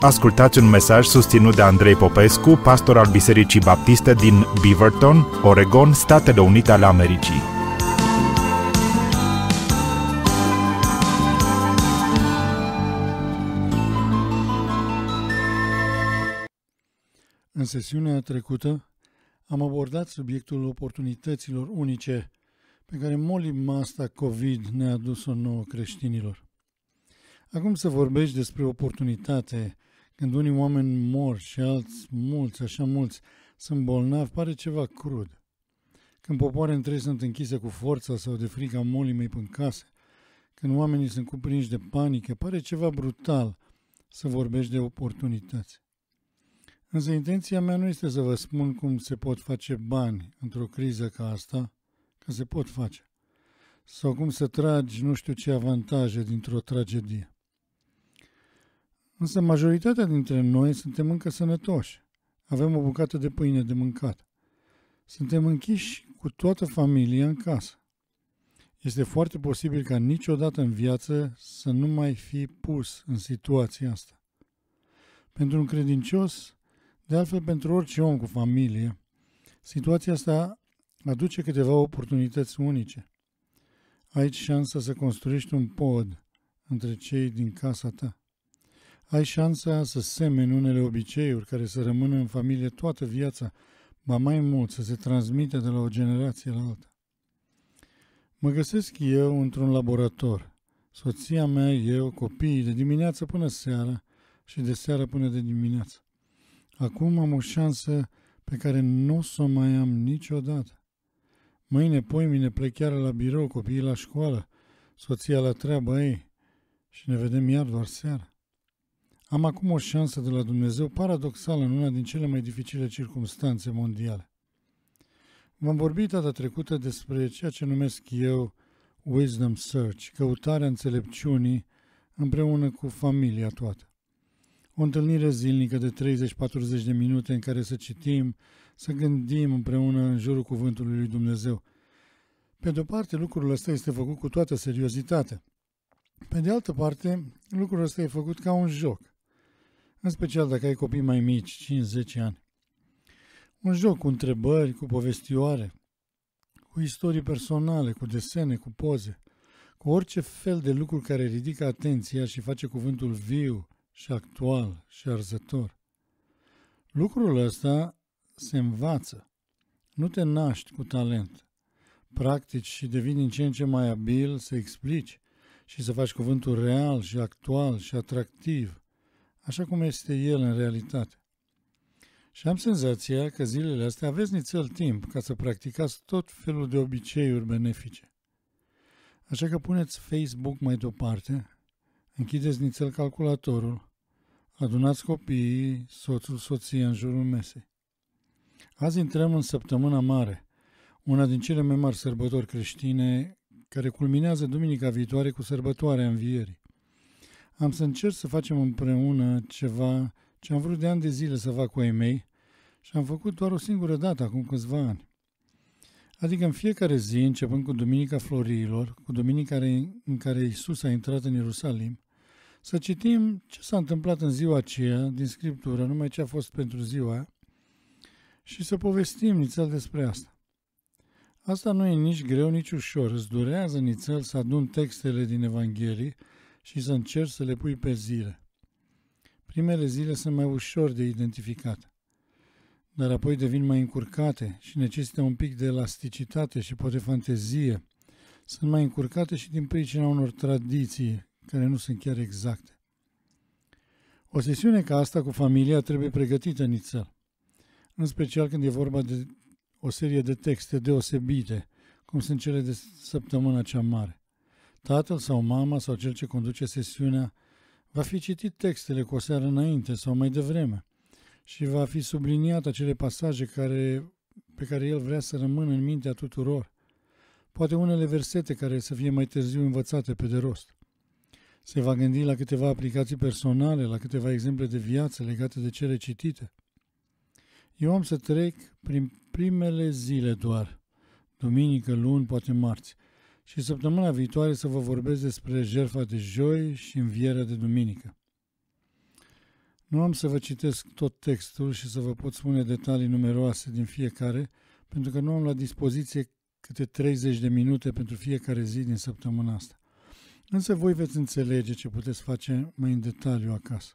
ascultați un mesaj susținut de Andrei Popescu, pastor al Bisericii Baptiste din Beaverton, Oregon, Statele Unite ale Americii. În sesiunea trecută am abordat subiectul oportunităților unice pe care molima asta COVID ne-a adus-o nouă creștinilor. Acum să vorbești despre oportunitate când unii oameni mor și alți, mulți, așa mulți, sunt bolnavi, pare ceva crud. Când popoare întregi sunt închise cu forța sau de frica molimei în casă, când oamenii sunt cuprinși de panică, pare ceva brutal să vorbești de oportunități. Însă intenția mea nu este să vă spun cum se pot face bani într-o criză ca asta, că se pot face, sau cum să tragi nu știu ce avantaje dintr-o tragedie. Însă majoritatea dintre noi suntem încă sănătoși. Avem o bucată de pâine de mâncat. Suntem închiși cu toată familia în casă. Este foarte posibil ca niciodată în viață să nu mai fi pus în situația asta. Pentru un credincios, de altfel pentru orice om cu familie, situația asta aduce câteva oportunități unice. Aici șansa să construiești un pod între cei din casa ta ai șansa să semeni unele obiceiuri care să rămână în familie toată viața, ba mai mult să se transmită de la o generație la alta. Mă găsesc eu într-un laborator, soția mea, eu, copiii, de dimineață până seara și de seară până de dimineață. Acum am o șansă pe care nu o să o mai am niciodată. Mâine, poimine, plec chiar la birou, copiii la școală, soția la treaba ei și ne vedem iar doar seara. Am acum o șansă de la Dumnezeu paradoxală în una din cele mai dificile circumstanțe mondiale. V-am vorbit data trecută despre ceea ce numesc eu Wisdom Search, căutarea înțelepciunii împreună cu familia toată. O întâlnire zilnică de 30-40 de minute în care să citim, să gândim împreună în jurul Cuvântului lui Dumnezeu. Pe de-o parte, lucrul ăsta este făcut cu toată seriozitatea. Pe de altă parte, lucrul ăsta e făcut ca un joc – în special dacă ai copii mai mici, 5-10 ani. Un joc cu întrebări, cu povestioare, cu istorii personale, cu desene, cu poze, cu orice fel de lucru care ridică atenția și face cuvântul viu și actual și arzător. Lucrul ăsta se învață. Nu te naști cu talent. Practici și devii din ce în ce mai abil să explici și să faci cuvântul real și actual și atractiv – așa cum este el în realitate. Și am senzația că zilele astea aveți nițel timp ca să practicați tot felul de obiceiuri benefice. Așa că puneți Facebook mai deoparte, închideți nițel calculatorul, adunați copiii, soțul, soția în jurul mesei. Azi intrăm în săptămâna mare, una din cele mai mari sărbători creștine, care culminează duminica viitoare cu sărbătoarea învierii. Am să încerc să facem împreună ceva ce am vrut de ani de zile să fac cu ei mei și am făcut doar o singură dată, acum câțiva ani. Adică în fiecare zi, începând cu Duminica Florilor, cu Duminica în care Isus a intrat în Ierusalim, să citim ce s-a întâmplat în ziua aceea din Scriptură, numai ce a fost pentru ziua și să povestim nițel despre asta. Asta nu e nici greu, nici ușor. Îți durează nițel să adun textele din Evanghelie și să încerci să le pui pe zile. Primele zile sunt mai ușor de identificat, dar apoi devin mai încurcate și necesită un pic de elasticitate și poate fantezie. Sunt mai încurcate și din pricina unor tradiții care nu sunt chiar exacte. O sesiune ca asta cu familia trebuie pregătită în nițel, în special când e vorba de o serie de texte deosebite, cum sunt cele de săptămâna cea mare. Tatăl sau mama sau cel ce conduce sesiunea va fi citit textele cu o seară înainte sau mai devreme și va fi subliniat acele pasaje care, pe care el vrea să rămână în mintea tuturor. Poate unele versete care să fie mai târziu învățate pe de rost. Se va gândi la câteva aplicații personale, la câteva exemple de viață legate de cele citite. Eu am să trec prin primele zile doar, duminică, luni, poate marți, și săptămâna viitoare să vă vorbesc despre jertfa de joi și învierea de duminică. Nu am să vă citesc tot textul și să vă pot spune detalii numeroase din fiecare, pentru că nu am la dispoziție câte 30 de minute pentru fiecare zi din săptămâna asta. Însă voi veți înțelege ce puteți face mai în detaliu acasă.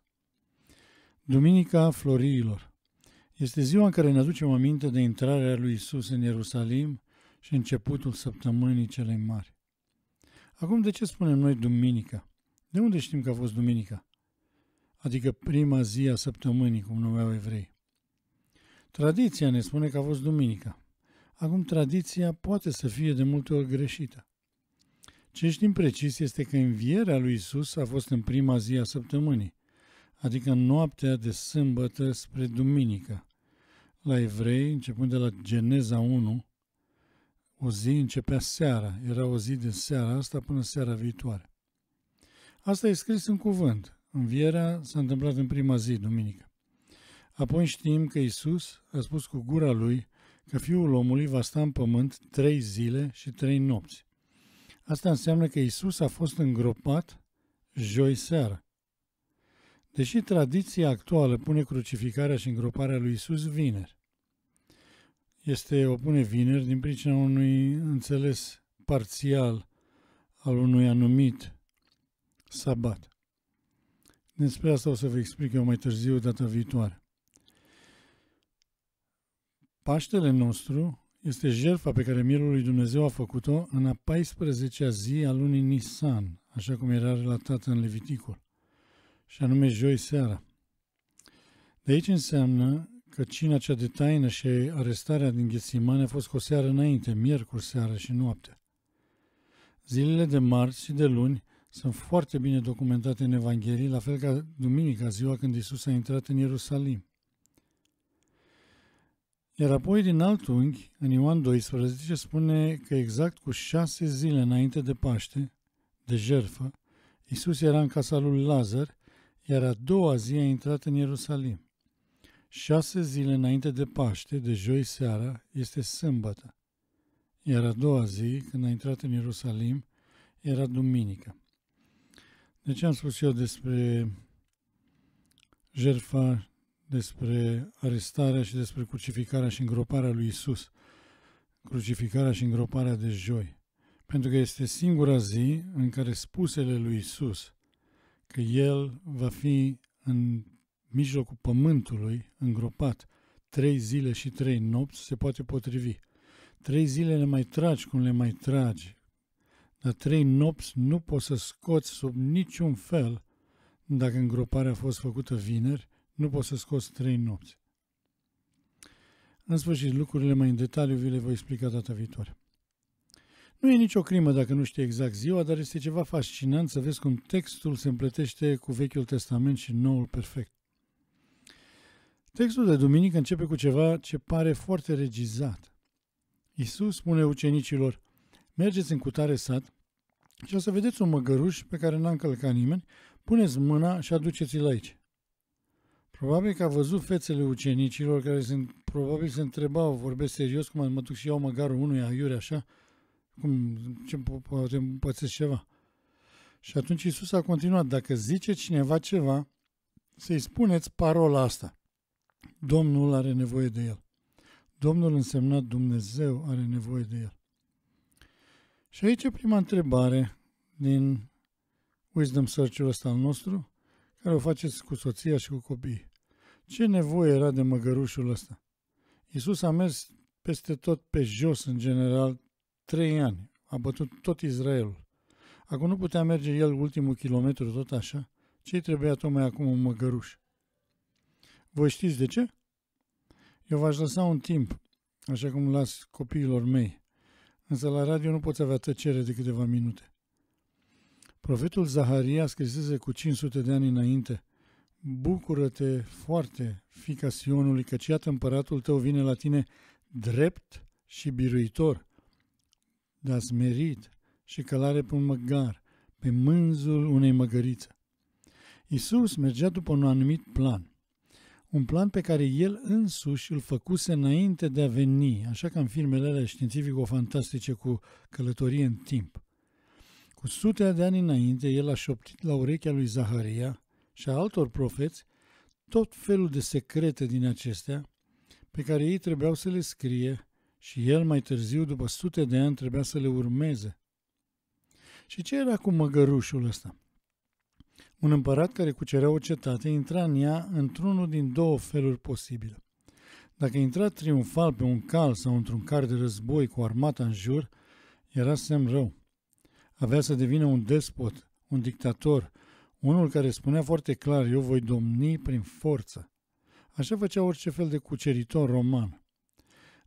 Duminica Floriilor este ziua în care ne aducem aminte de intrarea lui Isus în Ierusalim și începutul săptămânii celei mari. Acum, de ce spunem noi duminică? De unde știm că a fost duminica? Adică prima zi a săptămânii, cum numeau evrei. Tradiția ne spune că a fost duminica. Acum, tradiția poate să fie de multe ori greșită. Ce știm precis este că învierea lui Isus a fost în prima zi a săptămânii, adică noaptea de sâmbătă spre duminică. La evrei, începând de la Geneza 1, o zi începea seara, era o zi din seara asta până seara viitoare. Asta e scris în cuvânt. Învierea s-a întâmplat în prima zi, duminică. Apoi știm că Isus a spus cu gura lui că Fiul omului va sta în pământ trei zile și trei nopți. Asta înseamnă că Isus a fost îngropat joi seara. Deși tradiția actuală pune crucificarea și îngroparea lui Isus vineri, este o pune vineri din pricina unui înțeles parțial al unui anumit sabat. Despre asta o să vă explic eu mai târziu, data viitoare. Paștele nostru este jertfa pe care Mielul lui Dumnezeu a făcut-o în a 14-a zi a lunii Nisan, așa cum era relatată în Leviticul, și anume joi seara. De aici înseamnă că cina cea de taină și arestarea din Ghețimane a fost cu o seară înainte, miercuri seară și noapte. Zilele de marți și de luni sunt foarte bine documentate în Evanghelie, la fel ca duminica, ziua când Isus a intrat în Ierusalim. Iar apoi, din alt unghi, în Ioan 12, spune că exact cu șase zile înainte de Paște, de jerfă, Isus era în casa lui Lazar, iar a doua zi a intrat în Ierusalim. Șase zile înainte de Paște, de joi seara, este sâmbătă, iar a doua zi, când a intrat în Ierusalim, era duminică. De deci ce am spus eu despre jertfa, despre arestarea și despre crucificarea și îngroparea lui Isus? Crucificarea și îngroparea de joi. Pentru că este singura zi în care spusele lui Isus că El va fi în mijlocul pământului, îngropat, trei zile și trei nopți, se poate potrivi. Trei zile le mai tragi cum le mai tragi, dar trei nopți nu poți să scoți sub niciun fel, dacă îngroparea a fost făcută vineri, nu poți să scoți trei nopți. În sfârșit, lucrurile mai în detaliu vi le voi explica data viitoare. Nu e nicio crimă dacă nu știi exact ziua, dar este ceva fascinant să vezi cum textul se împletește cu Vechiul Testament și Noul Perfect. Textul de duminică începe cu ceva ce pare foarte regizat. Iisus spune ucenicilor, mergeți în cutare sat și o să vedeți un măgăruș pe care n-a încălcat nimeni, puneți mâna și aduceți-l aici. Probabil că a văzut fețele ucenicilor care sunt, probabil se întrebau, vorbesc serios, cum mă duc și iau măgarul unui aiure așa, cum, ce poate împățesc ceva. Și atunci Isus a continuat, dacă zice cineva ceva, să-i spuneți parola asta. Domnul are nevoie de el. Domnul însemnat Dumnezeu are nevoie de el. Și aici e prima întrebare din Wisdom Search-ul ăsta al nostru, care o faceți cu soția și cu copii. Ce nevoie era de măgărușul ăsta? Iisus a mers peste tot pe jos, în general, trei ani. A bătut tot Israelul. Acum nu putea merge el ultimul kilometru tot așa. Ce-i trebuia tocmai acum un măgăruș? Voi știți de ce? Eu v-aș lăsa un timp, așa cum las copiilor mei, însă la radio nu poți avea tăcere de câteva minute. Profetul Zaharia scrisese cu 500 de ani înainte, Bucură-te foarte, fica Sionului, căci iată împăratul tău vine la tine drept și biruitor, dar smerit și călare pe un măgar, pe mânzul unei măgărițe. Isus mergea după un anumit plan un plan pe care el însuși îl făcuse înainte de a veni, așa ca în filmele alea științifico-fantastice cu călătorie în timp. Cu sute de ani înainte, el a șoptit la urechea lui Zaharia și a altor profeți tot felul de secrete din acestea pe care ei trebuiau să le scrie și el mai târziu, după sute de ani, trebuia să le urmeze. Și ce era cu măgărușul ăsta? Un împărat care cucerea o cetate intra în ea într-unul din două feluri posibile. Dacă intra triumfal pe un cal sau într-un car de război cu armata în jur, era semn rău. Avea să devină un despot, un dictator, unul care spunea foarte clar, eu voi domni prin forță. Așa făcea orice fel de cuceritor roman.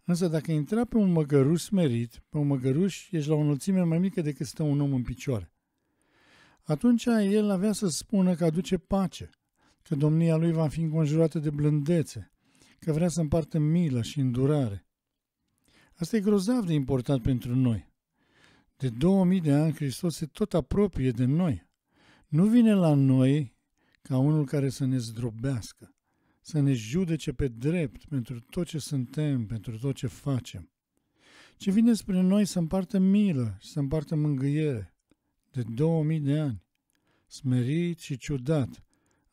Însă dacă intra pe un măgăruș smerit, pe un măgăruș ești la o înălțime mai mică decât stă un om în picioare. Atunci el avea să spună că aduce pace, că domnia lui va fi înconjurată de blândețe, că vrea să împartă milă și îndurare. Asta e grozav de important pentru noi. De 2000 de ani Hristos se tot apropie de noi. Nu vine la noi ca unul care să ne zdrobească, să ne judece pe drept pentru tot ce suntem, pentru tot ce facem, Ce vine spre noi să împartă milă și să împartă mângâiere, de 2000 de ani, smerit și ciudat,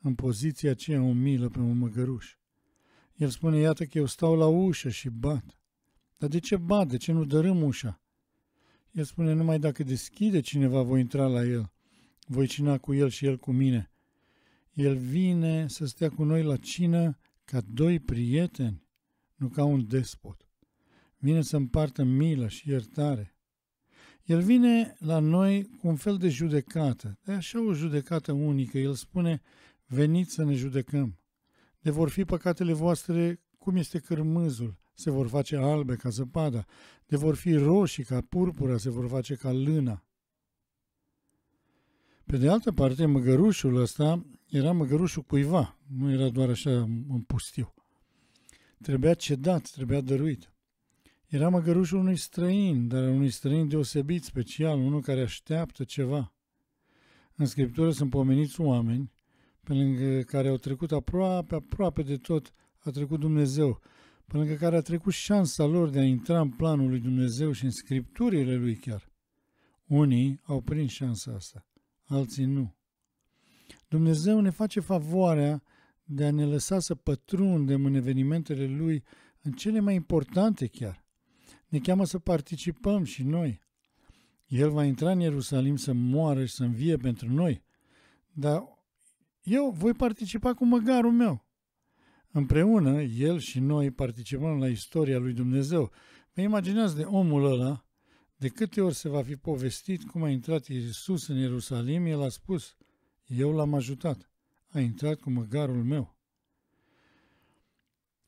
în poziția aceea umilă pe un măgăruș. El spune, iată că eu stau la ușă și bat. Dar de ce bat? De ce nu dărâm ușa? El spune, numai dacă deschide cineva voi intra la el. Voi cina cu el și el cu mine. El vine să stea cu noi la cină ca doi prieteni, nu ca un despot. Vine să împartă milă și iertare. El vine la noi cu un fel de judecată, E așa o judecată unică. El spune, veniți să ne judecăm. De vor fi păcatele voastre cum este cărmâzul, se vor face albe ca zăpada, de vor fi roșii ca purpura, se vor face ca lâna. Pe de altă parte, măgărușul ăsta era măgărușul cuiva, nu era doar așa în pustiu. Trebuia cedat, trebuia dăruit. Era măgărușul unui străin, dar unui străin deosebit, special, unul care așteaptă ceva. În Scriptură sunt pomeniți oameni pe lângă care au trecut aproape, aproape de tot, a trecut Dumnezeu, pe lângă care a trecut șansa lor de a intra în planul lui Dumnezeu și în scripturile lui chiar. Unii au prins șansa asta, alții nu. Dumnezeu ne face favoarea de a ne lăsa să pătrundem în evenimentele Lui, în cele mai importante chiar ne cheamă să participăm și noi. El va intra în Ierusalim să moară și să învie pentru noi, dar eu voi participa cu măgarul meu. Împreună, el și noi participăm la istoria lui Dumnezeu. Vă imaginați de omul ăla, de câte ori se va fi povestit cum a intrat Iisus în Ierusalim, el a spus, eu l-am ajutat, a intrat cu măgarul meu.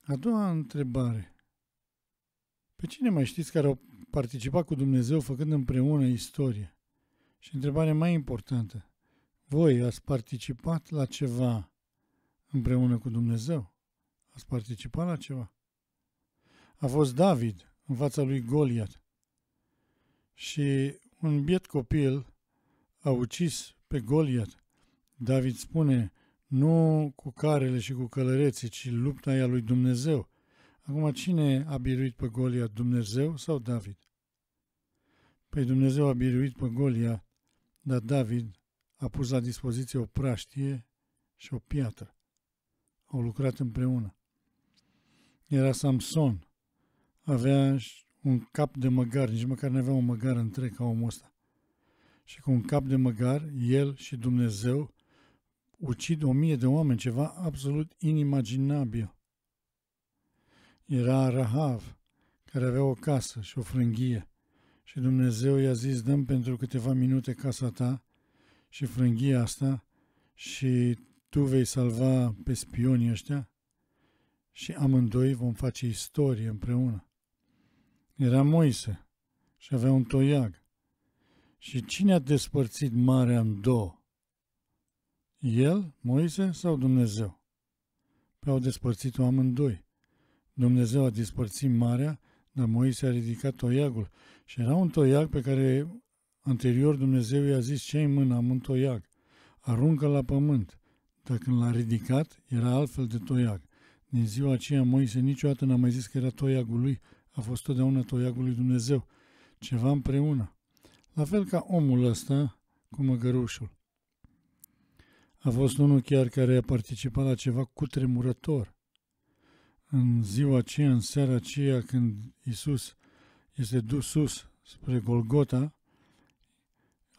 A doua întrebare. Pe cine mai știți care au participat cu Dumnezeu făcând împreună istorie? Și întrebarea mai importantă, voi ați participat la ceva împreună cu Dumnezeu? Ați participat la ceva? A fost David în fața lui Goliat și un biet copil a ucis pe Goliat. David spune, nu cu carele și cu călăreții, ci lupta ea lui Dumnezeu. Acum, cine a biruit pe Golia, Dumnezeu sau David? Păi Dumnezeu a biruit pe Golia, dar David a pus la dispoziție o praștie și o piatră. Au lucrat împreună. Era Samson. Avea un cap de măgar, nici măcar nu avea un măgar întreg ca omul ăsta. Și cu un cap de măgar, el și Dumnezeu ucid o mie de oameni, ceva absolut inimaginabil. Era Rahav, care avea o casă și o frânghie. Și Dumnezeu i-a zis, dăm pentru câteva minute casa ta și frânghia asta și tu vei salva pe spionii ăștia și amândoi vom face istorie împreună. Era Moise și avea un toiag. Și cine a despărțit marea în două? El, Moise sau Dumnezeu? Pe păi au despărțit-o amândoi. Dumnezeu a dispărțit marea, dar Moise a ridicat toiagul și era un toiag pe care anterior Dumnezeu i-a zis ce în mână, am un toiag, aruncă la pământ, dar când l-a ridicat era altfel de toiag. Din ziua aceea Moise niciodată n-a mai zis că era toiagul lui, a fost totdeauna toiagul lui Dumnezeu, ceva împreună. La fel ca omul ăsta cu măgărușul. A fost unul chiar care a participat la ceva cutremurător în ziua aceea, în seara aceea, când Isus este dus sus spre Golgota,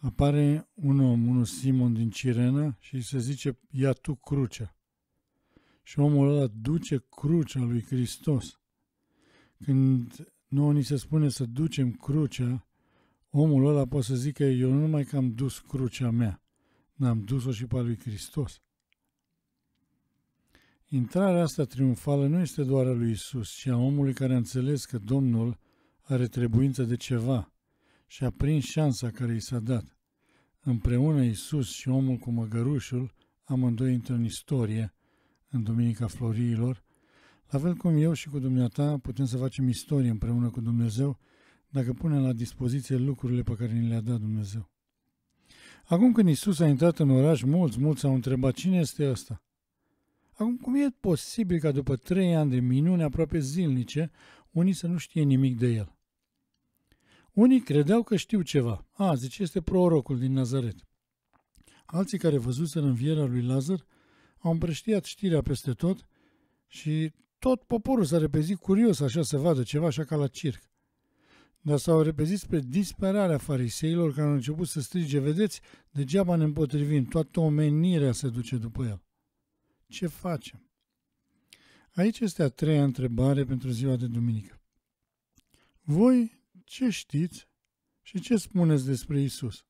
apare un om, unul Simon din Cirena și se zice, ia tu crucea. Și omul ăla duce crucea lui Hristos. Când nouă ni se spune să ducem crucea, omul ăla poate să zică, eu nu numai că am dus crucea mea, n-am dus-o și pe lui Hristos. Intrarea asta triumfală nu este doar a lui Isus, ci a omului care a înțeles că Domnul are trebuință de ceva și a prins șansa care i s-a dat. Împreună Isus și omul cu măgărușul, amândoi intră în istorie, în Duminica Floriilor, la fel cum eu și cu dumneata putem să facem istorie împreună cu Dumnezeu dacă punem la dispoziție lucrurile pe care ni le-a dat Dumnezeu. Acum când Isus a intrat în oraș, mulți, mulți au întrebat cine este ăsta? Acum, cum e posibil ca după trei ani de minuni aproape zilnice, unii să nu știe nimic de el? Unii credeau că știu ceva. A, zice, este prorocul din Nazaret. Alții care văzuseră învierea lui Lazar au împrăștiat știrea peste tot și tot poporul s-a repezit curios așa să vadă ceva, așa ca la circ. Dar s-au repezit spre disperarea fariseilor care au început să strige, vedeți, degeaba ne împotrivim, toată omenirea se duce după el. Ce facem? Aici este a treia întrebare pentru ziua de duminică. Voi ce știți și ce spuneți despre Isus?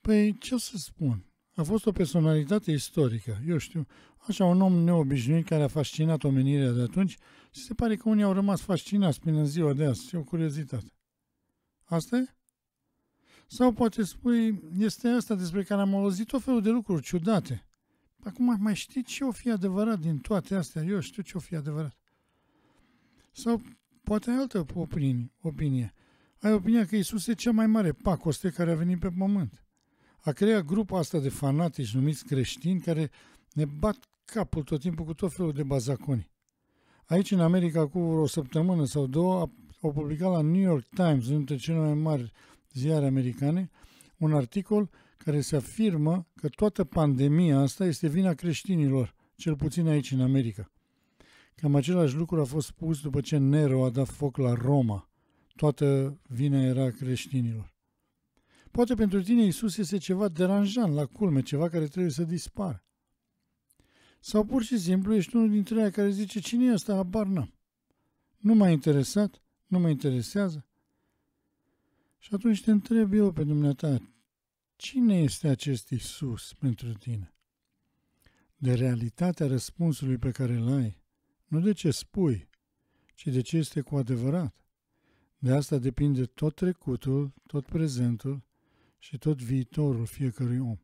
Păi, ce să spun? A fost o personalitate istorică, eu știu, așa un om neobișnuit care a fascinat omenirea de atunci și se pare că unii au rămas fascinați până în ziua de azi. E o curiozitate. Asta e? Sau poate spui, este asta despre care am auzit tot felul de lucruri ciudate – Acum mai știi ce o fi adevărat din toate astea? Eu știu ce o fi adevărat. Sau poate ai altă opinie. opinie. Ai opinia că Isus e cea mai mare pacoste care a venit pe pământ. A creat grupa asta de fanatici numiți creștini care ne bat capul tot timpul cu tot felul de bazaconi. Aici, în America, cu o săptămână sau două, au publicat la New York Times, unul dintre cele mai mari ziare americane, un articol uh, care se afirmă că toată pandemia asta este vina creștinilor, cel puțin aici în America. Cam același lucru a fost spus după ce Nero a dat foc la Roma. Toată vina era creștinilor. Poate pentru tine Isus este ceva deranjant la culme, ceva care trebuie să dispară. Sau pur și simplu ești unul dintre ei care zice, cine e asta? Abar n-am. Nu m-a interesat? Nu mă interesează? Și atunci te întreb eu pe dumneata, Cine este acest Isus pentru tine? De realitatea răspunsului pe care îl ai, nu de ce spui, ci de ce este cu adevărat. De asta depinde tot trecutul, tot prezentul și tot viitorul fiecărui om.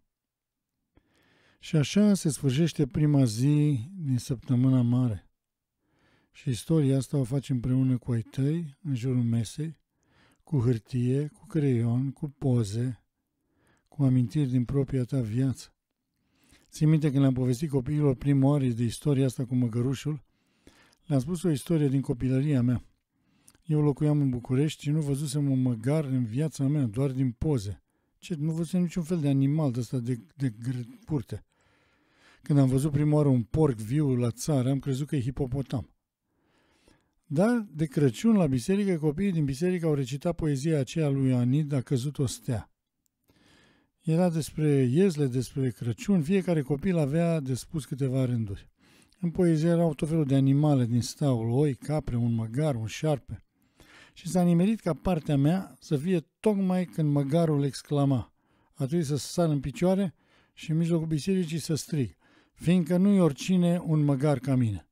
Și așa se sfârșește prima zi din săptămâna mare. Și istoria asta o faci împreună cu ai tăi, în jurul mesei, cu hârtie, cu creion, cu poze, cu amintiri din propria ta viață. Ții minte când le-am povestit copiilor prima oară de istoria asta cu măgărușul? Le-am spus o istorie din copilăria mea. Eu locuiam în București și nu văzusem un măgar în viața mea, doar din poze. Ce, nu văzusem niciun fel de animal de ăsta de, de purte. Când am văzut prima oară un porc viu la țară, am crezut că e hipopotam. Dar de Crăciun la biserică, copiii din biserică au recitat poezia aceea lui Anid, a căzut o stea. Era despre iezle, despre Crăciun, fiecare copil avea de spus câteva rânduri. În poezie erau tot felul de animale din staul, oi, capre, un măgar, un șarpe. Și s-a nimerit ca partea mea să fie tocmai când măgarul exclama. A trebuit să sar în picioare și în mijlocul bisericii să strig, fiindcă nu-i oricine un măgar ca mine.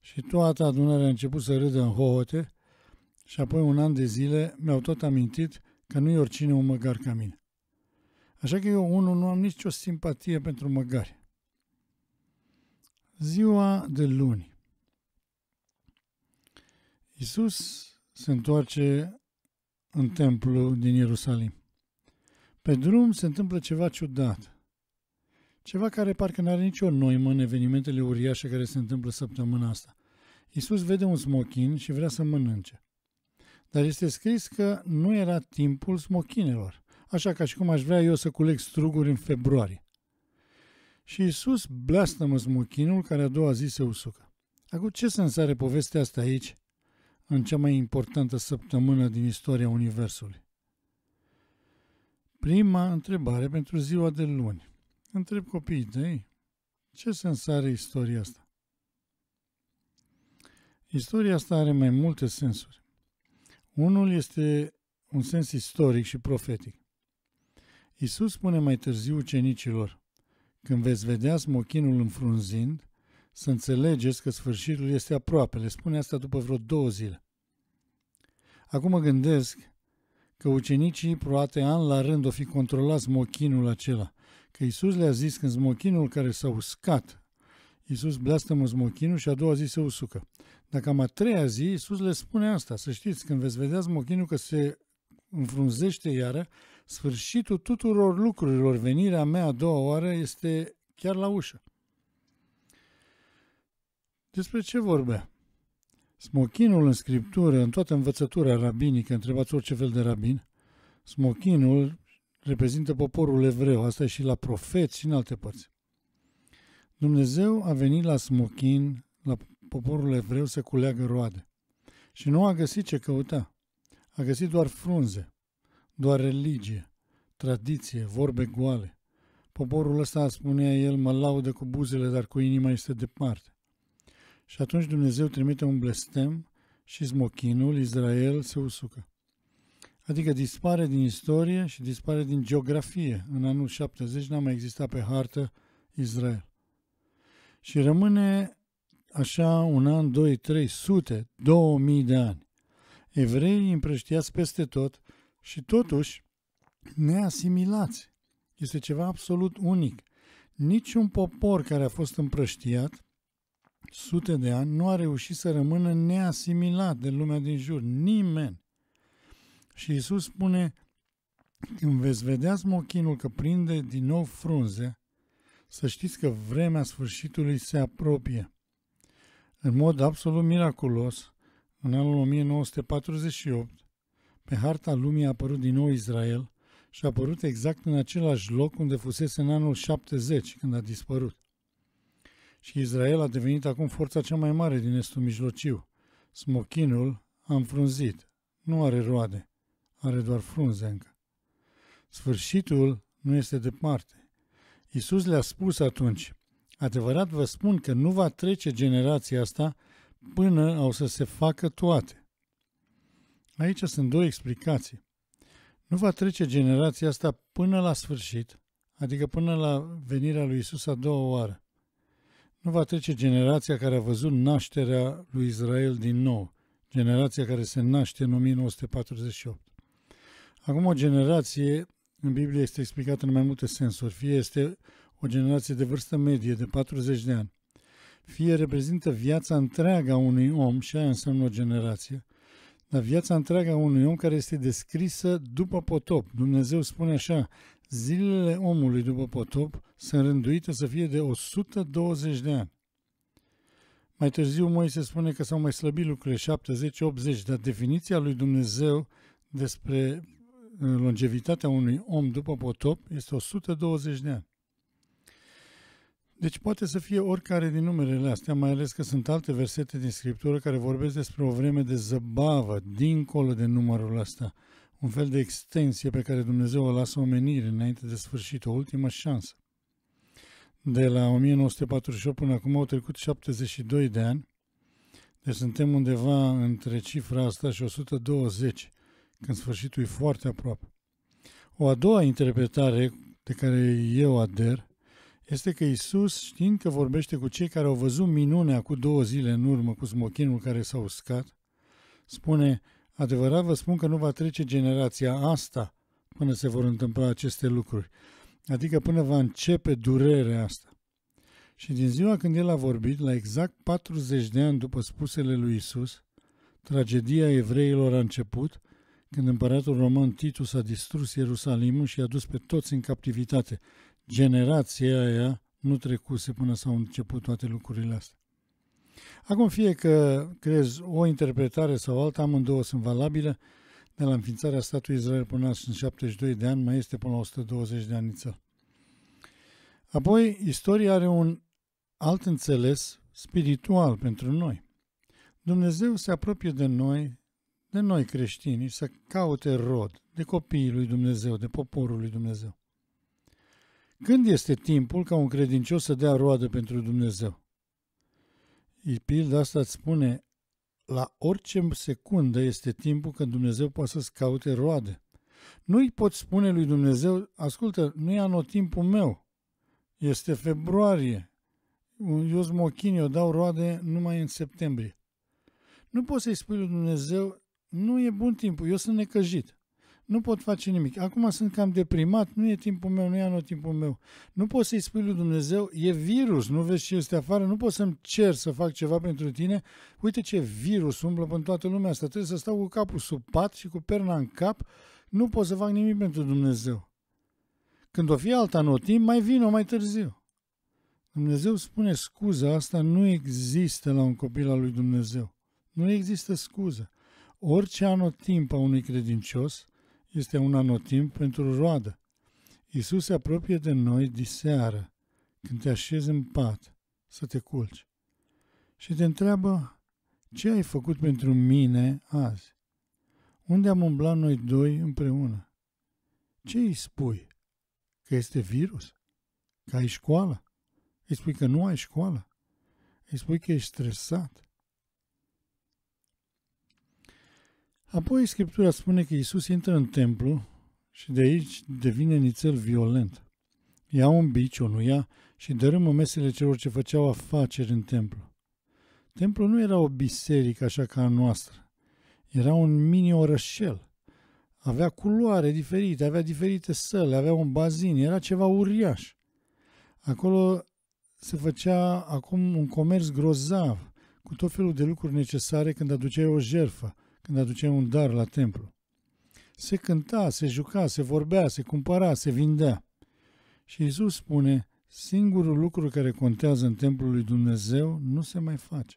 Și toată adunarea a început să râdă în hohote și apoi un an de zile mi-au tot amintit că nu-i oricine un măgar ca mine. Așa că eu, unul, nu am nicio simpatie pentru măgari. Ziua de luni. Isus se întoarce în templu din Ierusalim. Pe drum se întâmplă ceva ciudat. Ceva care parcă n-are nicio noimă în evenimentele uriașe care se întâmplă săptămâna asta. Isus vede un smochin și vrea să mănânce. Dar este scris că nu era timpul smochinelor așa ca și cum aș vrea eu să culeg struguri în februarie. Și Iisus blastă-mă smochinul care a doua zi se usucă. Acum ce sens are povestea asta aici, în cea mai importantă săptămână din istoria Universului? Prima întrebare pentru ziua de luni. Întreb copiii tăi, ce sens are istoria asta? Istoria asta are mai multe sensuri. Unul este un sens istoric și profetic. Isus spune mai târziu ucenicilor, când veți vedea smochinul înfrunzind, să înțelegeți că sfârșitul este aproape. Le spune asta după vreo două zile. Acum mă gândesc că ucenicii proate an la rând o fi controlat smochinul acela, că Isus le-a zis când smochinul care s-a uscat, Iisus blastă-mă smochinul și a doua zi se usucă. Dacă am a treia zi, Iisus le spune asta, să știți, când veți vedea smochinul că se înfrunzește iară, sfârșitul tuturor lucrurilor, venirea mea a doua oară este chiar la ușă. Despre ce vorbea? Smochinul în scriptură, în toată învățătura rabinică, întrebați orice fel de rabin, smochinul reprezintă poporul evreu, asta e și la profeți și în alte părți. Dumnezeu a venit la smochin, la poporul evreu, să culeagă roade. Și nu a găsit ce căuta. A găsit doar frunze doar religie, tradiție, vorbe goale. Poporul ăsta, spunea el, mă laudă cu buzele, dar cu inima este departe. Și atunci Dumnezeu trimite un blestem și smochinul, Israel, se usucă. Adică dispare din istorie și dispare din geografie. În anul 70 n-a mai existat pe hartă Israel. Și rămâne așa un an, doi, trei sute, două mii de ani. Evreii împrăștiați peste tot, și totuși, neasimilați. Este ceva absolut unic. Niciun popor care a fost împrăștiat sute de ani nu a reușit să rămână neasimilat de lumea din jur. Nimeni. Și Isus spune, când veți vedea smochinul că prinde din nou frunze, să știți că vremea sfârșitului se apropie. În mod absolut miraculos, în anul 1948, pe harta lumii a apărut din nou Israel și a apărut exact în același loc unde fusese în anul 70, când a dispărut. Și Israel a devenit acum forța cea mai mare din Estul Mijlociu. Smochinul a înfrunzit. Nu are roade. Are doar frunze încă. Sfârșitul nu este departe. Iisus le-a spus atunci, adevărat vă spun că nu va trece generația asta până au să se facă toate. Aici sunt două explicații. Nu va trece generația asta până la sfârșit, adică până la venirea lui Isus a doua oară. Nu va trece generația care a văzut nașterea lui Israel din nou, generația care se naște în 1948. Acum o generație, în Biblie este explicată în mai multe sensuri, fie este o generație de vârstă medie, de 40 de ani, fie reprezintă viața întreaga unui om și aia înseamnă o generație, dar viața întreagă a unui om care este descrisă după potop. Dumnezeu spune așa, zilele omului după potop sunt rânduite să fie de 120 de ani. Mai târziu Moise spune că s-au mai slăbit lucrurile 70-80, dar definiția lui Dumnezeu despre uh, longevitatea unui om după potop este 120 de ani. Deci poate să fie oricare din numerele astea, mai ales că sunt alte versete din Scriptură care vorbesc despre o vreme de zăbavă dincolo de numărul ăsta, un fel de extensie pe care Dumnezeu o lasă omenire înainte de sfârșit, o ultimă șansă. De la 1948 până acum au trecut 72 de ani, deci suntem undeva între cifra asta și 120, când sfârșitul e foarte aproape. O a doua interpretare de care eu ader este că Isus, știind că vorbește cu cei care au văzut minunea cu două zile în urmă cu smochinul care s-a uscat, spune, adevărat vă spun că nu va trece generația asta până se vor întâmpla aceste lucruri, adică până va începe durerea asta. Și din ziua când el a vorbit, la exact 40 de ani după spusele lui Isus, tragedia evreilor a început, când împăratul roman Titus a distrus Ierusalimul și a dus pe toți în captivitate, generația aia nu trecuse până s-au început toate lucrurile astea. Acum fie că crezi o interpretare sau alta, amândouă sunt valabile, de la înființarea statului Israel până în 72 de ani, mai este până la 120 de ani țăl. Apoi, istoria are un alt înțeles spiritual pentru noi. Dumnezeu se apropie de noi, de noi creștinii, să caute rod, de copiii lui Dumnezeu, de poporul lui Dumnezeu. Când este timpul ca un credincios să dea roadă pentru Dumnezeu? Pilda asta îți spune, la orice secundă este timpul când Dumnezeu poate să-ți caute roade. Nu îi poți spune lui Dumnezeu, ascultă, nu e anotimpul meu, este februarie, eu smochin, eu dau roade numai în septembrie. Nu poți să-i spui lui Dumnezeu, nu e bun timpul, eu sunt necăjit nu pot face nimic. Acum sunt cam deprimat, nu e timpul meu, nu e anotimpul meu. Nu pot să-i spui lui Dumnezeu, e virus, nu vezi ce este afară, nu pot să-mi cer să fac ceva pentru tine. Uite ce virus umblă în toată lumea asta, trebuie să stau cu capul sub pat și cu perna în cap, nu pot să fac nimic pentru Dumnezeu. Când o fi alt anotimp, mai vin o mai târziu. Dumnezeu spune scuza asta nu există la un copil al lui Dumnezeu. Nu există scuză. Orice anotimp a unui credincios – este un anotimp pentru roadă. Iisus se apropie de noi diseară, când te așezi în pat, să te culci. Și te întreabă, ce ai făcut pentru mine azi? Unde am umblat noi doi împreună? Ce îi spui? Că este virus? Că ai școală? Îi spui că nu ai școală? Îi spui că ești stresat? Apoi Scriptura spune că Isus intră în templu și de aici devine nițel violent. Ia un bici, o nuia și dărâmă mesele celor ce făceau afaceri în templu. Templul nu era o biserică așa ca a noastră. Era un mini-orășel. Avea culoare diferite, avea diferite săle, avea un bazin, era ceva uriaș. Acolo se făcea acum un comerț grozav cu tot felul de lucruri necesare când aduceai o jerfă – când aduceam un dar la templu. Se cânta, se juca, se vorbea, se cumpăra, se vindea. Și Isus spune, singurul lucru care contează în templul lui Dumnezeu nu se mai face.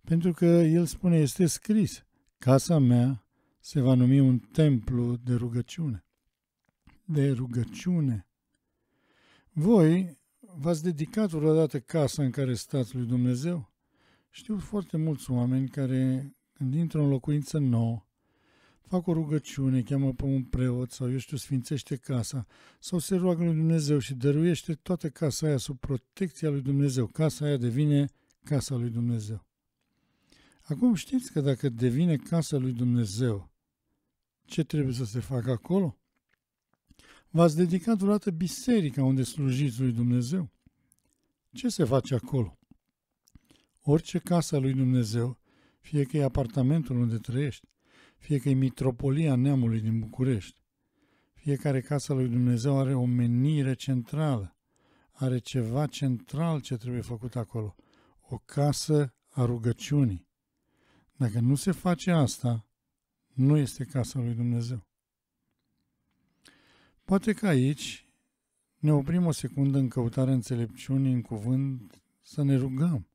Pentru că el spune, este scris, casa mea se va numi un templu de rugăciune. De rugăciune. Voi v-ați dedicat vreodată casa în care stați lui Dumnezeu? Știu foarte mulți oameni care când intră în locuință nouă, fac o rugăciune, cheamă pe un preot sau, eu știu, sfințește casa sau se roagă lui Dumnezeu și dăruiește toată casa aia sub protecția lui Dumnezeu. Casa aia devine casa lui Dumnezeu. Acum știți că dacă devine casa lui Dumnezeu, ce trebuie să se facă acolo? V-ați dedicat vreodată biserica unde slujiți lui Dumnezeu? Ce se face acolo? Orice casa lui Dumnezeu fie că e apartamentul unde trăiești, fie că e mitropolia neamului din București. Fiecare casă lui Dumnezeu are o menire centrală, are ceva central ce trebuie făcut acolo, o casă a rugăciunii. Dacă nu se face asta, nu este casa lui Dumnezeu. Poate că aici ne oprim o secundă în căutarea înțelepciunii în cuvânt să ne rugăm.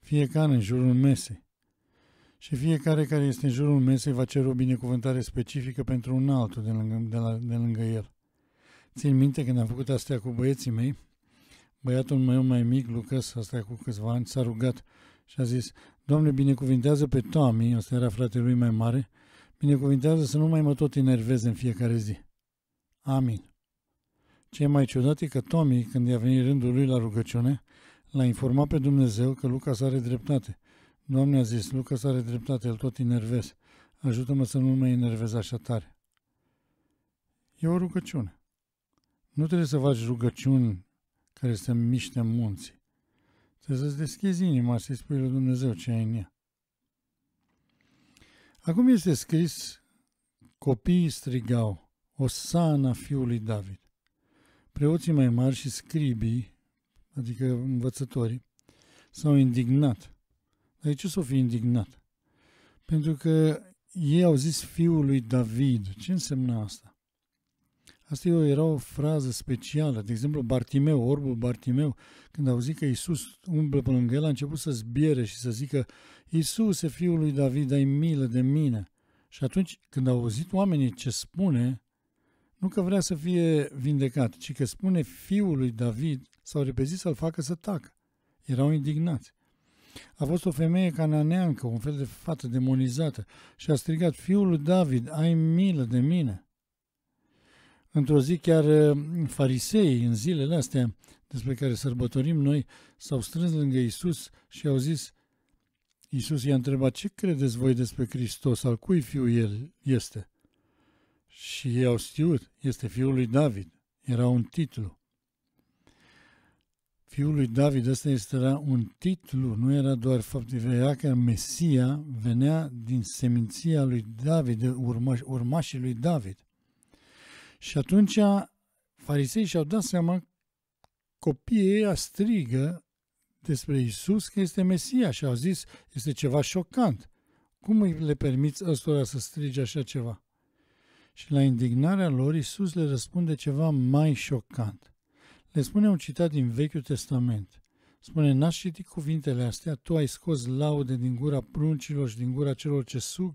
Fiecare în jurul mesei. Și fiecare care este în jurul mesei va cere o binecuvântare specifică pentru un altul de lângă, de, la, de lângă el. Țin minte când am făcut astea cu băieții mei, băiatul meu mai mic, Lucas, asta cu câțiva ani, s-a rugat și a zis, Doamne, binecuvintează pe Tommy, ăsta era fratele lui mai mare, binecuvintează să nu mai mă tot enervez în fiecare zi. Amin. Ce e mai ciudat e că Tommy, când i-a venit rândul lui la rugăciune, l-a informat pe Dumnezeu că Lucas are dreptate Doamne, a zis, Luca s a redreptat el tot enervez. Ajută-mă să nu mă enervez așa tare. E o rugăciune. Nu trebuie să faci rugăciuni care să miște munții. Trebuie să-ți deschizi inima, să-i spui lui Dumnezeu ce ai în ea. Acum este scris, copiii strigau, Osana fiului David. Preoții mai mari și scribii, adică învățătorii, s-au indignat dar de ce să fie indignat? Pentru că ei au zis fiul lui David. Ce însemna asta? Asta era o frază specială. De exemplu, Bartimeu, orbul Bartimeu, când au zis că Iisus umblă pe lângă el, a început să zbiere și să zică Iisuse, fiul lui David, ai milă de mine. Și atunci, când au auzit oamenii ce spune, nu că vrea să fie vindecat, ci că spune fiul lui David, s-au repezit să-l facă să tacă. Erau indignați. A fost o femeie cananeancă, un fel de fată demonizată, și a strigat, Fiul lui David, ai milă de mine! Într-o zi chiar uh, farisei, în zilele astea despre care sărbătorim noi, s-au strâns lângă Isus și au zis, Isus i-a întrebat, ce credeți voi despre Hristos, al cui fiu el este? Și ei au știut, este fiul lui David, era un titlu. Fiul lui David, ăsta este era un titlu, nu era doar faptul era că Mesia venea din seminția lui David, urmaș, urmașii lui David. Și atunci farisei și-au dat seama copiii ei strigă despre Isus că este Mesia și au zis, este ceva șocant. Cum îi le permiți ăstora să strige așa ceva? Și la indignarea lor, Isus le răspunde ceva mai șocant. Ne spune un citat din Vechiul Testament. Spune, n-aș citi cuvintele astea, tu ai scos laude din gura pruncilor și din gura celor ce sug?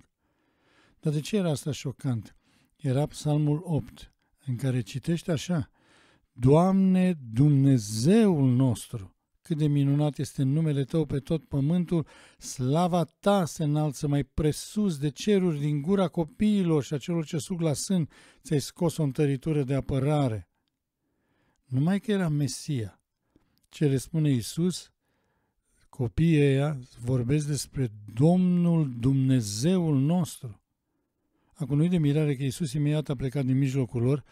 Dar de ce era asta șocant? Era psalmul 8, în care citește așa, Doamne Dumnezeul nostru, cât de minunat este numele Tău pe tot pământul, slava Ta se înalță mai presus de ceruri din gura copiilor și a celor ce sug la sân, ți-ai scos o întăritură de apărare numai că era Mesia. Ce le spune Iisus? Copiii ăia vorbesc despre Domnul Dumnezeul nostru. Acum nu de mirare că Iisus imediat a plecat din mijlocul lor,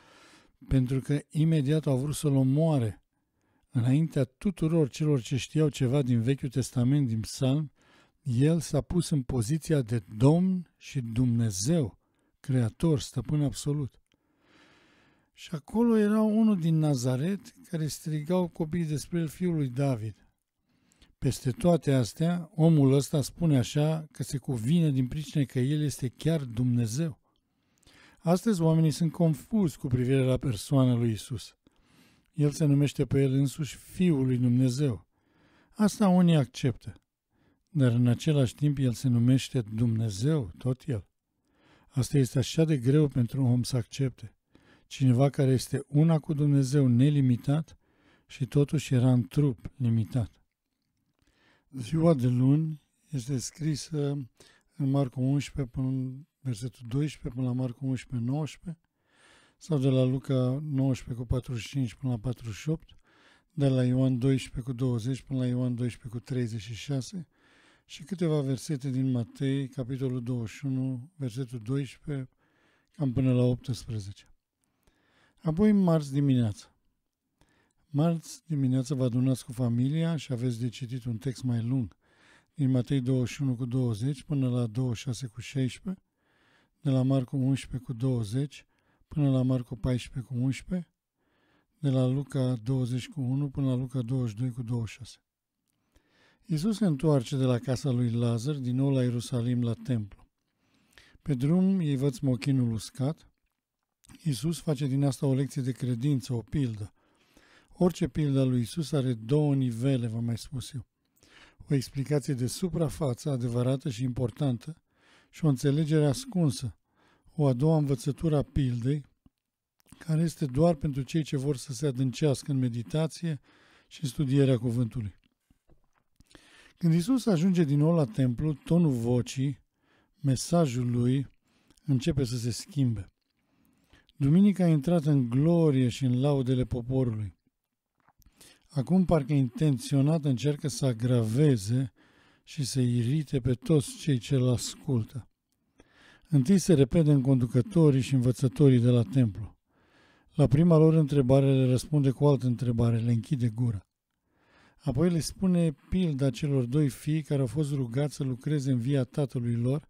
pentru că imediat au vrut să-L omoare. Înaintea tuturor celor ce știau ceva din Vechiul Testament, din Psalm, el s-a pus în poziția de Domn și Dumnezeu, Creator, Stăpân Absolut. Și acolo era unul din Nazaret care strigau copiii despre el fiul lui David. Peste toate astea, omul ăsta spune așa că se cuvine din pricine că el este chiar Dumnezeu. Astăzi oamenii sunt confuzi cu privire la persoana lui Isus. El se numește pe el însuși Fiul lui Dumnezeu. Asta unii acceptă. Dar în același timp el se numește Dumnezeu, tot el. Asta este așa de greu pentru un om să accepte cineva care este una cu Dumnezeu nelimitat și totuși era în trup limitat. Ziua de luni este scrisă în Marcu 11 până în versetul 12 până la Marcu 11, 19 sau de la Luca 19 cu 45 până la 48, de la Ioan 12 cu 20 până la Ioan 12 cu 36 și câteva versete din Matei, capitolul 21, versetul 12, cam până la 18. Apoi marți dimineață. Marți dimineață vă adunați cu familia și aveți de citit un text mai lung, din Matei 21 cu 20 până la 26 cu 16, de la Marcu 11 cu 20 până la Marcu 14 cu 11, de la Luca 20 cu 1 până la Luca 22 cu 26. Iisus se întoarce de la casa lui Lazar din nou la Ierusalim la templu. Pe drum ei văd smochinul uscat, Isus face din asta o lecție de credință, o pildă. Orice pildă lui Isus are două nivele, v-am mai spus eu. O explicație de suprafață, adevărată și importantă, și o înțelegere ascunsă, o a doua învățătură a pildei, care este doar pentru cei ce vor să se adâncească în meditație și studierea cuvântului. Când Isus ajunge din nou la templu, tonul vocii, mesajul lui, începe să se schimbe. Duminica a intrat în glorie și în laudele poporului. Acum parcă intenționat încearcă să agraveze și să irite pe toți cei ce îl ascultă. Întâi se repede în conducătorii și învățătorii de la templu. La prima lor întrebare le răspunde cu altă întrebare, le închide gura. Apoi le spune pilda celor doi fii care au fost rugați să lucreze în via tatălui lor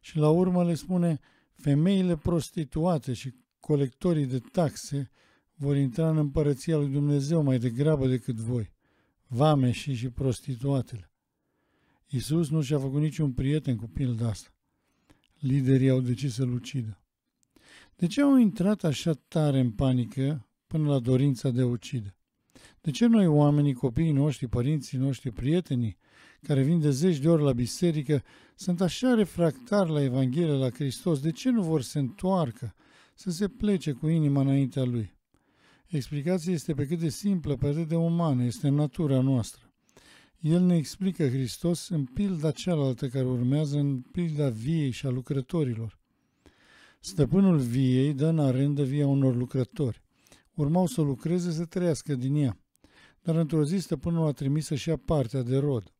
și la urmă le spune femeile prostituate și colectorii de taxe vor intra în împărăția lui Dumnezeu mai degrabă decât voi, vame și prostituatele. Isus nu și-a făcut niciun prieten cu pilda asta. Liderii au decis să-l ucidă. De ce au intrat așa tare în panică până la dorința de a ucide? De ce noi oamenii, copiii noștri, părinții noștri, prietenii, care vin de zeci de ori la biserică, sunt așa refractari la Evanghelia, la Hristos? De ce nu vor să întoarcă? să se plece cu inima înaintea lui. Explicația este pe cât de simplă, pe atât de umană, este natura noastră. El ne explică Hristos în pilda cealaltă care urmează, în pilda viei și a lucrătorilor. Stăpânul viei dă în arendă via unor lucrători. Urmau să lucreze, să trăiască din ea. Dar într-o zi stăpânul a trimis să-și ia partea de rod.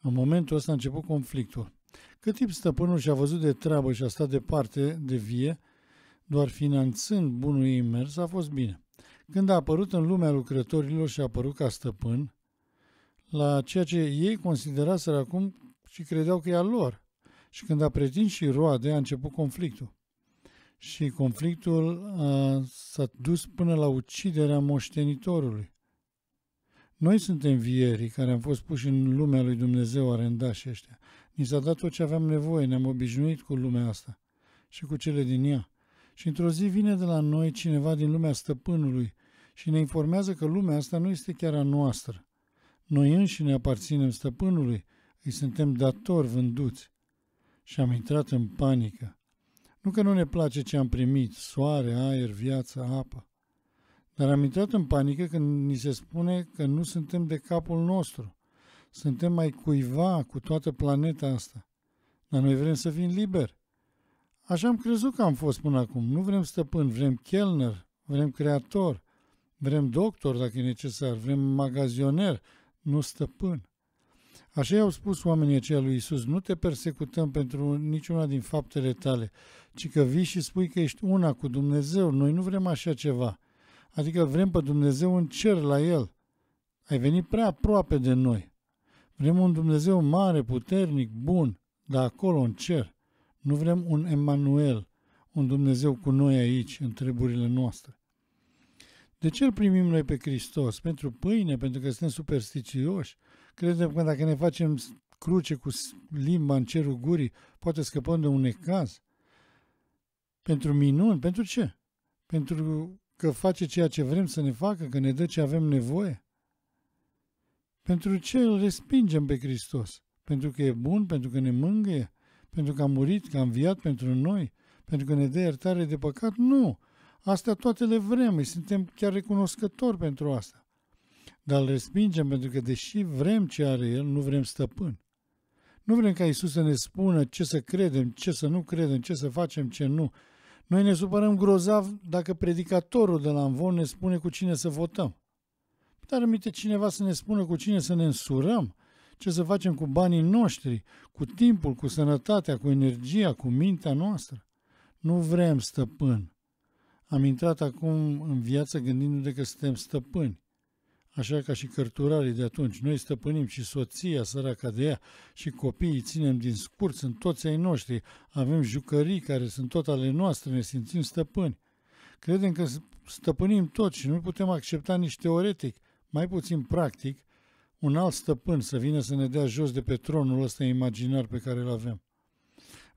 În momentul ăsta a început conflictul. Cât timp stăpânul și-a văzut de treabă și a stat departe de vie, doar finanțând bunul ei mers a fost bine. Când a apărut în lumea lucrătorilor și a apărut ca stăpân, la ceea ce ei consideraseră acum și credeau că e al lor. Și când a pretins și roade, a început conflictul. Și conflictul a, s-a dus până la uciderea moștenitorului. Noi suntem vierii care am fost puși în lumea lui Dumnezeu arendași ăștia. Ni s-a dat tot ce aveam nevoie, ne-am obișnuit cu lumea asta și cu cele din ea. Și într-o zi vine de la noi cineva din lumea stăpânului și ne informează că lumea asta nu este chiar a noastră. Noi ne aparținem stăpânului, îi suntem datori vânduți. Și am intrat în panică. Nu că nu ne place ce am primit, soare, aer, viață, apă. Dar am intrat în panică când ni se spune că nu suntem de capul nostru. Suntem mai cuiva cu toată planeta asta. Dar noi vrem să fim liberi. Așa am crezut că am fost până acum. Nu vrem stăpân, vrem chelner, vrem creator, vrem doctor dacă e necesar, vrem magazioner, nu stăpân. Așa i-au spus oamenii aceia lui Isus, nu te persecutăm pentru niciuna din faptele tale, ci că vii și spui că ești una cu Dumnezeu, noi nu vrem așa ceva. Adică vrem pe Dumnezeu în cer la El. Ai venit prea aproape de noi. Vrem un Dumnezeu mare, puternic, bun, dar acolo în cer. Nu vrem un Emanuel, un Dumnezeu cu noi aici, în treburile noastre. De ce îl primim noi pe Hristos? Pentru pâine, pentru că suntem superstițioși? Credem că dacă ne facem cruce cu limba în cerul gurii, poate scăpăm de un ecaz? Pentru minuni? Pentru ce? Pentru că face ceea ce vrem să ne facă, că ne dă ce avem nevoie? Pentru ce îl respingem pe Hristos? Pentru că e bun, pentru că ne mângâie, pentru că a murit, că a înviat pentru noi, pentru că ne dă iertare de păcat? Nu! Astea toate le vrem, și suntem chiar recunoscători pentru asta. Dar îl respingem pentru că, deși vrem ce are el, nu vrem stăpân. Nu vrem ca Isus să ne spună ce să credem, ce să nu credem, ce să facem, ce nu. Noi ne supărăm grozav dacă predicatorul de la Amvon ne spune cu cine să votăm. Dar aminte cineva să ne spună cu cine să ne însurăm, ce să facem cu banii noștri, cu timpul, cu sănătatea, cu energia, cu mintea noastră. Nu vrem stăpân. Am intrat acum în viață gândindu-ne că suntem stăpâni. Așa ca și cărturarii de atunci, noi stăpânim și soția, săraca de ea, și copiii ținem din scurt, sunt toți ai noștri, avem jucării care sunt tot ale noastre, ne simțim stăpâni. Credem că stăpânim tot și nu putem accepta nici teoretic, mai puțin practic, un alt stăpân să vină să ne dea jos de pe tronul ăsta imaginar pe care îl avem.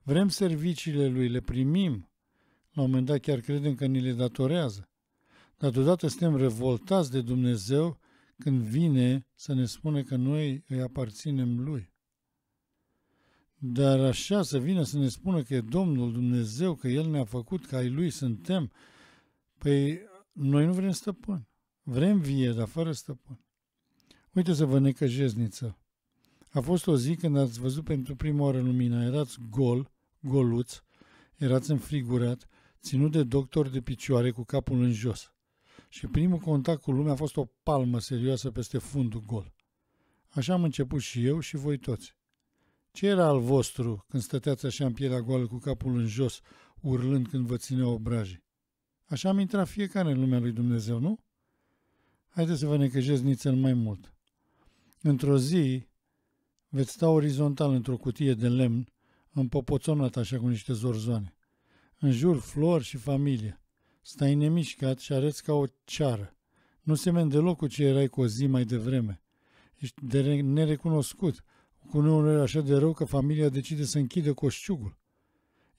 Vrem serviciile lui, le primim, la un moment dat chiar credem că ni le datorează, dar deodată suntem revoltați de Dumnezeu când vine să ne spune că noi îi aparținem lui. Dar așa să vină să ne spună că e Domnul Dumnezeu, că El ne-a făcut, că ai Lui suntem, păi noi nu vrem stăpân. Vrem vie, dar fără stăpân. Uite să vă necăjesniță. A fost o zi când ați văzut pentru prima oară lumina. Erați gol, goluț, erați înfrigurat, ținut de doctor de picioare cu capul în jos. Și primul contact cu lumea a fost o palmă serioasă peste fundul gol. Așa am început și eu și voi toți. Ce era al vostru când stăteați așa în pielea goală cu capul în jos, urlând când vă ținea obrajii? Așa am intrat fiecare în lumea lui Dumnezeu, nu? Haideți să vă necăjeți nițel mai mult. Într-o zi veți sta orizontal într-o cutie de lemn, împopoțonată așa cu niște zorzoane. În jur flori și familie. Stai nemișcat și arăți ca o ceară. Nu semeni deloc cu ce erai cu o zi mai devreme. Ești de nerecunoscut. Cu unul așa de rău că familia decide să închidă coșciugul.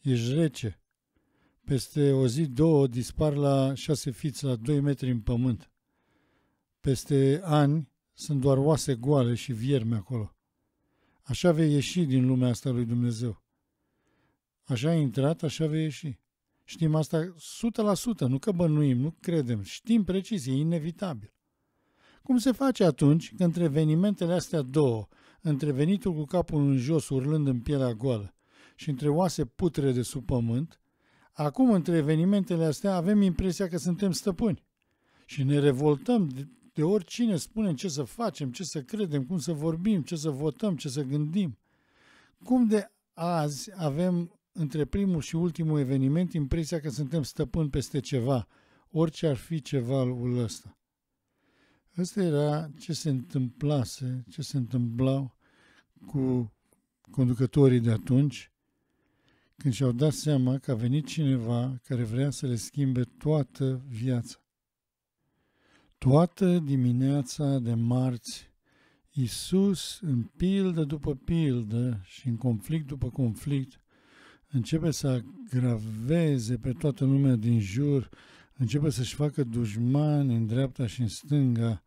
Ești rece. Peste o zi, două, dispar la șase fiți la doi metri în pământ. Peste ani, sunt doar oase goale și vierme acolo. Așa vei ieși din lumea asta lui Dumnezeu. Așa ai intrat, așa vei ieși. Știm asta 100%, nu că bănuim, nu credem, știm precis, e inevitabil. Cum se face atunci că între evenimentele astea două, între venitul cu capul în jos urlând în pielea goală și între oase putre de sub pământ, acum între evenimentele astea avem impresia că suntem stăpâni și ne revoltăm de oricine spunem ce să facem, ce să credem, cum să vorbim, ce să votăm, ce să gândim. Cum de azi avem între primul și ultimul eveniment impresia că suntem stăpâni peste ceva, orice ar fi cevalul ăsta. Ăsta era ce se întâmplase, ce se întâmplau cu conducătorii de atunci, când și-au dat seama că a venit cineva care vrea să le schimbe toată viața. Toată dimineața de marți, Isus, în pildă după pildă și în conflict după conflict, începe să agraveze pe toată lumea din jur, începe să-și facă dușmani în dreapta și în stânga,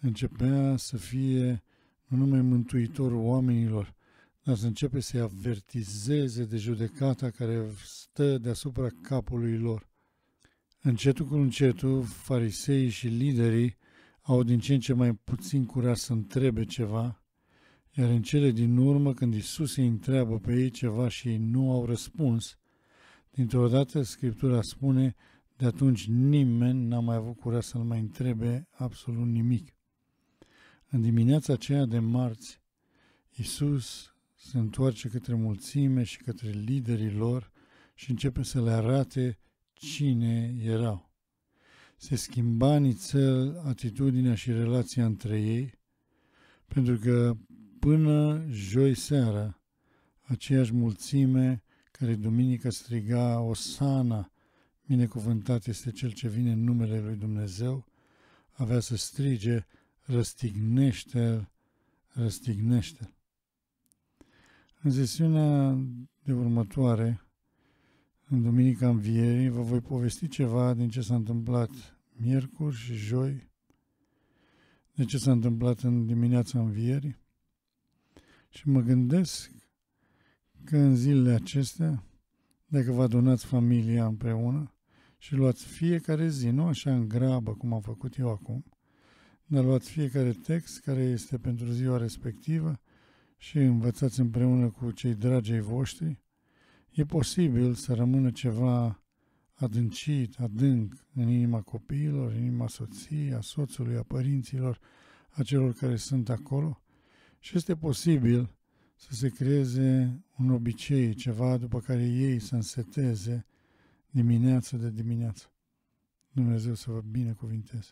începea să fie nu numai mântuitorul oamenilor, dar să începe să-i avertizeze de judecata care stă deasupra capului lor. Încetul cu încetul, fariseii și liderii au din ce în ce mai puțin curaj să întrebe ceva, iar în cele din urmă, când Isus îi întreabă pe ei ceva și ei nu au răspuns, dintr-o dată Scriptura spune, de atunci nimeni n-a mai avut curaj să-L mai întrebe absolut nimic. În dimineața aceea de marți, Isus se întoarce către mulțime și către liderii lor și începe să le arate cine erau. Se schimba nițel atitudinea și relația între ei, pentru că până joi seara, aceeași mulțime care duminică striga Osana, binecuvântat este cel ce vine în numele lui Dumnezeu, avea să strige, răstignește răstignește În sesiunea de următoare, în Duminica Învierii vă voi povesti ceva din ce s-a întâmplat miercuri și joi, de ce s-a întâmplat în dimineața Învierii. Și mă gândesc că în zilele acestea, dacă vă adunați familia împreună și luați fiecare zi, nu așa în grabă cum am făcut eu acum, dar luați fiecare text care este pentru ziua respectivă și învățați împreună cu cei ai voștri, E posibil să rămână ceva adâncit, adânc în inima copiilor, în inima soției, a soțului, a părinților, a celor care sunt acolo și este posibil să se creeze un obicei, ceva după care ei să înseteze dimineață de dimineață. Dumnezeu să vă binecuvinteze!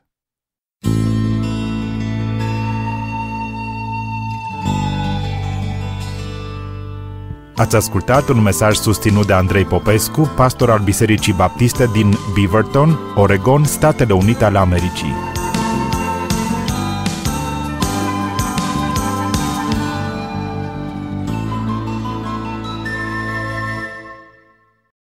Ați ascultat un mesaj susținut de Andrei Popescu, pastor al Bisericii Baptiste din Beaverton, Oregon, Statele Unite ale Americii.